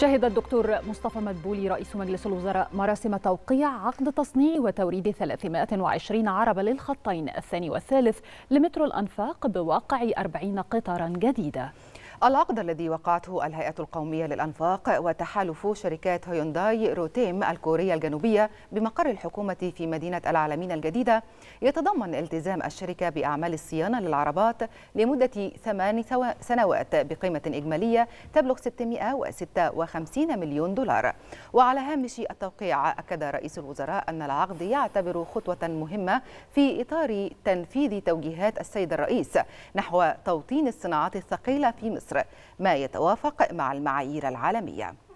شهد الدكتور مصطفى مدبولي رئيس مجلس الوزراء مراسم توقيع عقد تصنيع وتوريد 320 عربة للخطين الثاني والثالث لمترو الأنفاق بواقع 40 قطارا جديدة العقد الذي وقعته الهيئة القومية للأنفاق وتحالف شركات هيونداي روتيم الكورية الجنوبية بمقر الحكومة في مدينة العالمين الجديدة يتضمن التزام الشركة بأعمال الصيانة للعربات لمدة ثمان سنوات بقيمة إجمالية تبلغ 656 مليون دولار وعلى هامش التوقيع أكد رئيس الوزراء أن العقد يعتبر خطوة مهمة في إطار تنفيذ توجيهات السيد الرئيس نحو توطين الصناعات الثقيلة في مصر مصر ما يتوافق مع المعايير العالميه